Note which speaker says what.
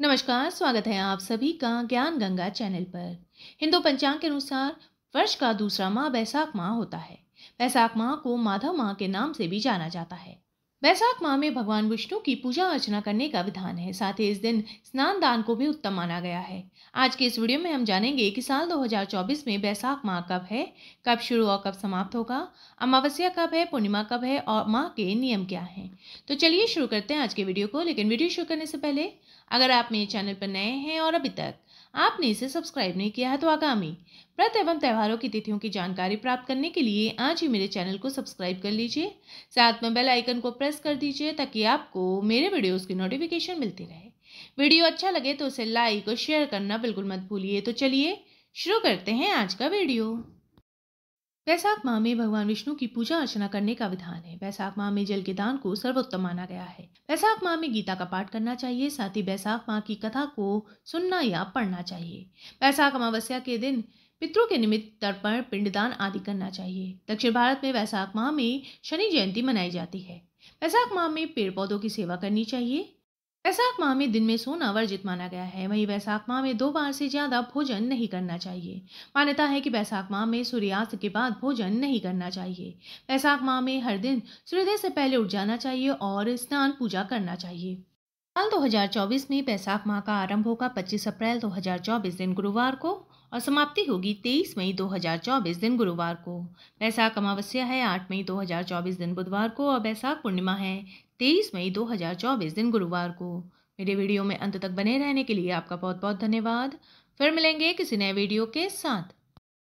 Speaker 1: नमस्कार स्वागत है आप सभी का ज्ञान गंगा चैनल पर हिंदू पंचांग के अनुसार वर्ष का दूसरा माह बैसाख माह होता है बैसाख माह को माधव माह के नाम से भी जाना जाता है बैसाख माह में भगवान विष्णु की पूजा अर्चना करने का विधान है साथ ही इस दिन स्नान दान को भी उत्तम माना गया है आज के इस वीडियो में हम जानेंगे कि साल 2024 में बैसाख माह कब है कब शुरू और कब समाप्त होगा अमावस्या कब है पूर्णिमा कब है और माह के नियम क्या हैं तो चलिए शुरू करते हैं आज के वीडियो को लेकिन वीडियो शुरू करने से पहले अगर आप मेरे चैनल पर नए हैं और अभी तक आपने इसे सब्सक्राइब नहीं किया है तो आगामी व्रत एवं त्यौहारों की तिथियों की जानकारी प्राप्त करने के लिए आज ही मेरे चैनल को सब्सक्राइब कर लीजिए साथ में बेल आइकन को प्रेस कर दीजिए ताकि आपको मेरे वीडियोस की नोटिफिकेशन मिलती रहे वीडियो अच्छा लगे तो उसे लाइक और शेयर करना बिल्कुल मत भूलिए तो चलिए शुरू करते हैं आज का वीडियो वैसाख माह में भगवान विष्णु की पूजा अर्चना करने का विधान है वैसाख माह में जल के दान को सर्वोत्तम माना गया है वैसाख माह में गीता का पाठ करना चाहिए साथ ही बैसाख माह की कथा को सुनना या पढ़ना चाहिए बैसाख अमावस्या के दिन पितरों के निमित्त तर्पण पिंडदान आदि करना चाहिए दक्षिण भारत में वैसाख माह में शनि जयंती मनाई जाती है वैसाख माह में पेड़ पौधों की सेवा करनी चाहिए वैसाख माह में दिन में सोना वर्जित माना गया है वहीं वैसाख माह में दो बार से ज्यादा भोजन नहीं करना चाहिए मान्यता है कि वैसाख माह में सूर्यास्त के बाद भोजन नहीं करना चाहिए वैसाख माह में हर दिन सूर्योदय से पहले उठ जाना चाहिए और स्नान पूजा करना चाहिए साल 2024 में वैसाख माह का आरंभ होगा 25 अप्रैल 2024 दिन गुरुवार को और समाप्ति होगी 23 मई 2024 दिन गुरुवार को बैसाख अमावस्या है 8 मई 2024 दिन बुधवार को और बैसाख पूर्णिमा है 23 मई 2024 दिन गुरुवार को मेरे वीडियो में अंत तक बने रहने के लिए आपका बहुत बहुत धन्यवाद फिर मिलेंगे किसी नए वीडियो के साथ